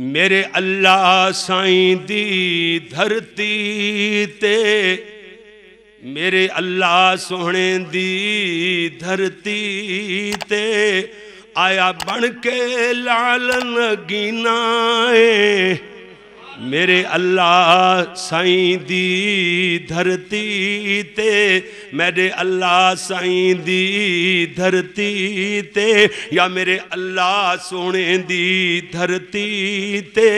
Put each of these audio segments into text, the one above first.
मेरे अल्लाह साईं दी धरती ते मेरे अल्लाह सोहणे दी धरती ते आया बण के लाल नगीना है मेरे अल्लाह साईं दी धरती ते मेरे अल्लाह साईं दी धरती ते या मेरे अल्लाह सोने दी धरती ते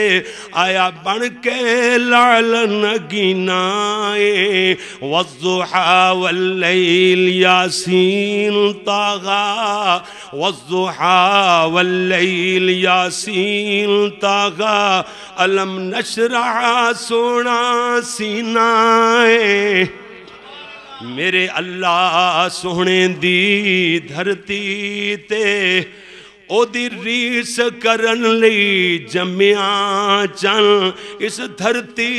आया बन के लाल नगीनाए वजुहा वल्लैल यासीन तागा वजुहा वल्लैल यासीन तागा अलम नश नशरा सोना सीना है मेरे अल्लाह सोने दी धरती ते रीस करन ली जमिया चल इस धरती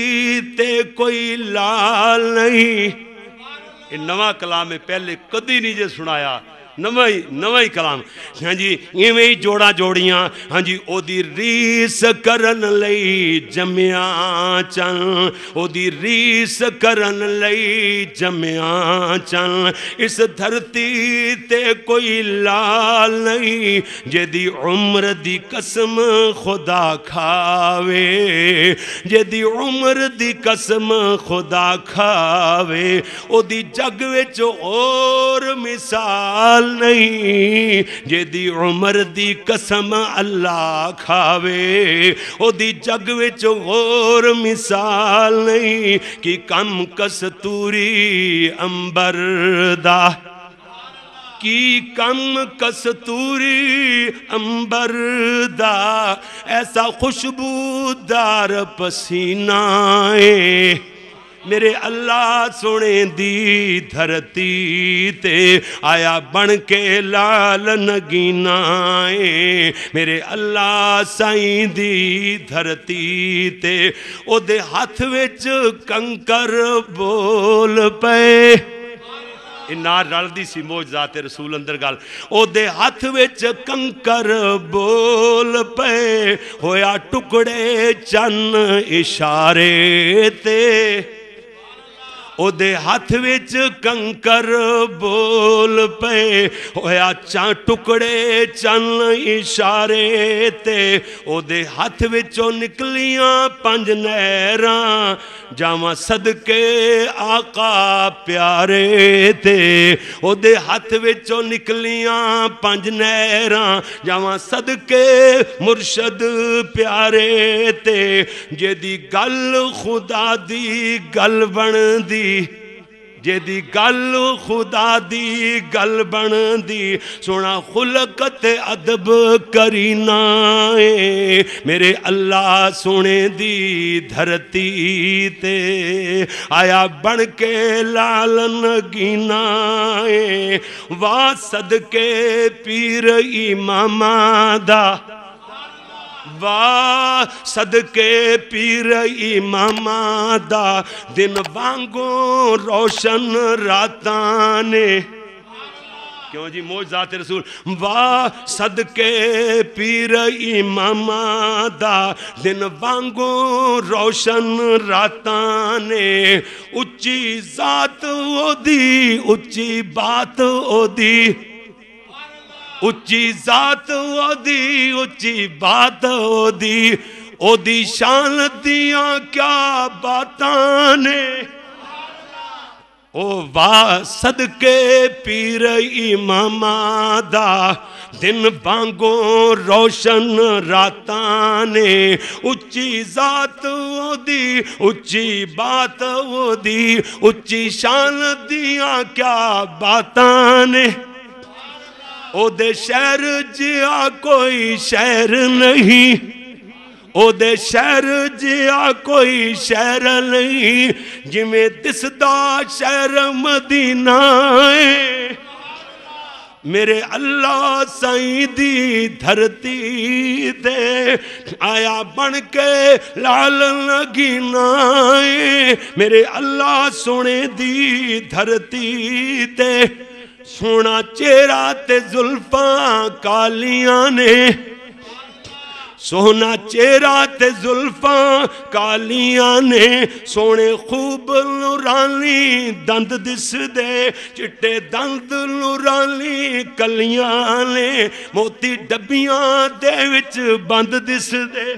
ते कोई लाल नहीं नवा कलाम पहले कदी नहीं जे सुनाया ਨਵਾਂ ਹੀ ਨਵਾਂ ਹੀ ਕਲਾਮ ਹਾਂਜੀ ਇਵੇਂ ਹੀ ਜੋੜਾ ਜੋੜੀਆਂ ਹਾਂਜੀ ਉਹਦੀ ਰੀਸ ਕਰਨ ਲਈ ਜੰਮਿਆ ਚੰ ਉਹਦੀ ਰੀਸ ਕਰਨ ਲਈ ਜੰਮਿਆ ਚੰ ਇਸ ਧਰਤੀ ਤੇ ਕੋਈ ਲਾਲ ਨਹੀਂ ਜਿਹਦੀ ਉਮਰ ਦੀ ਕਸਮ ਖੁਦਾ ਖਾਵੇ ਜਿਹਦੀ ਉਮਰ ਦੀ ਕਸਮ ਖੁਦਾ ਖਾਵੇ ਉਹਦੀ ਜੱਗ ਵਿੱਚ ਹੋਰ ਮਿਸਾਲ नहीं जेदी उमर दी कसम अल्लाह खावे ओदी जग विच होर मिसाल नहीं कि कम कस्तूरी अंबर दा की कम कस्तूरी अंबर दा ऐसा खुशबूदार पसीना है मेरे अल्लाह सुने दी धरती ते आया बन के लाल नगीनाए मेरे अल्लाह साई दी धरती ते ओदे हथ विच कंकर बोल पे नार रलती सी मौजदा ते रसूल अंदर गल ओदे हाथ विच कंकर बोल पे होया टुकड़े चन इशारे ते ਉਹਦੇ ਹੱਥ ਵਿੱਚ ਕੰਕਰ ਬੋਲ ਪਏ ਹੋਇਆ ਚਾਂ ਟੁਕੜੇ ਚੰਨ ਇਸ਼ਾਰੇ ਤੇ ਉਹਦੇ ਹੱਥ ਵਿੱਚੋਂ ਨਿਕਲੀਆਂ ਪੰਜ ਨਹਿਰਾਂ ਜਾਵਾਂ ਸਦਕੇ ਆਕਾ ਪਿਆਰੇ ਤੇ ਉਹਦੇ ਹੱਥ ਵਿੱਚੋਂ ਨਿਕਲੀਆਂ ਪੰਜ ਨਹਿਰਾਂ ਜਾਵਾਂ ਸਦਕੇ ਮੁਰਸ਼ਦ ਪਿਆਰੇ ਤੇ ਜੇਦੀ ਗੱਲ ਖੁਦਾ ਦੀ ਗੱਲ ਬਣਦੀ जे गल ख़ुदा गल बणंद सुण खुलक اے میرے اللہ سونے دی सुणे تے آیا بن کے लालन गीन اے وا صدقے پیر मामा دا वाह सदके पीर इमामा दा दिन वांगो रोशन राता ने क्यों जी मोज जात रसूल वाह सदके पीर इमामा दा दिन वांगो रोशन राता ने उच्ची जात ओदी उच्ची बात ओदी ਉੱਚੀ ਜ਼ਾਤ ਉਹਦੀ ਉੱਚੀ ਬਾਤ ਉਹਦੀ ਉਹਦੀ ਸ਼ਾਨ ਦੀਆਂ ਕਿਆ ਬਾਤਾਂ ਨੇ ਉਹ ਵਾ ਸਦਕੇ ਪੀਰ ਇਮਾਮਾ ਦਾ दिन बांगो रोशन रातां ने उच्ची जात ओदी उच्ची बात ओदी उच्ची शान दिया क्या बातां ने ओदे शहर जिया कोई शहर नहीं ओदे शहर जिया कोई शहर नहीं जिमें दिसदा शहर मदीना है मेरे अल्लाह साईं दी धरती दे आया बन के लाल लगीना मेरे अल्लाह सोने दी धरती दे ਸੋਹਣਾ ਚਿਹਰਾ ਤੇ ਜ਼ੁਲਫਾਂ ਕਾਲੀਆਂ ਨੇ ਸੋਹਣਾ ਚਿਹਰਾ ਤੇ ਜ਼ੁਲਫਾਂ ਕਾਲੀਆਂ ਨੇ ਸੋਹਣੇ ਖੂਬ ਨੂਰਾਨੀ ਦੰਦ ਦਿਸਦੇ ਚਿੱਟੇ ਦੰਦ ਨੂਰਾਨੀ ਕਲੀਆਂ ਨੇ ਮੋਤੀ ਡੱਬੀਆਂ ਦੇ ਵਿੱਚ ਬੰਦ ਦਿਸਦੇ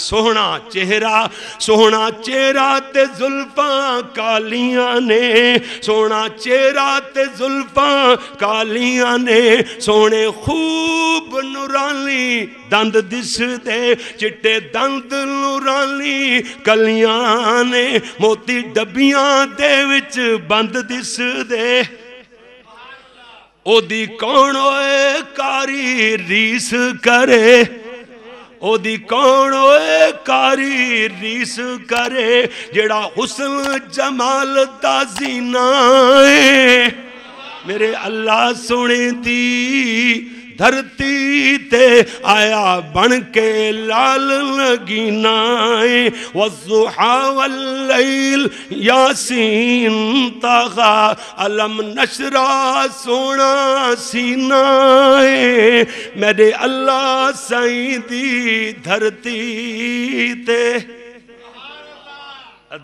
ਸੋਹਣਾ ਚਿਹਰਾ ਸੋਹਣਾ ਚਿਹਰਾ ਤੇ ਜ਼ੁਲਫਾਂ ਕਾਲੀਆਂ ਨੇ ਸੋਹਣਾ ਚਿਹਰਾ ਤੇ ਜ਼ੁਲਫਾਂ ਕਾਲੀਆਂ ਨੇ ਸੋਹਣੇ ਖੂਬ ਨੂਰਾਨੀ ਦੰਦ ਦਿਸਦੇ ਚਿੱਟੇ ਦੰਦ ਨੂਰਾਨੀ ਕਲੀਆਂ ਨੇ ਮੋਤੀ ਡੱਬੀਆਂ ਦੇ ਵਿੱਚ ਬੰਦ ਦਿਸਦੇ ਉਹਦੀ ਕੌਣ ਓਏ ਕਾਰੀ ਰੀਸ ਕਰੇ ਉਹਦੀ ਕੌਣ ਓਏ ਕਾਰੀ ਰੀਸ ਕਰੇ ਜਿਹੜਾ ਹੁਸਨ ਜਮਾਲ ਦਾ ਜ਼ੀਨਾ ਏ ਮੇਰੇ ਅੱਲਾ ਸੁਣੇ ਦੀ धरती ते आया बन के लाल लॻी न सुहावल यासीन त अलम नशरा सोना सीनाए मेरे अल्लाह साईं दी धरती ते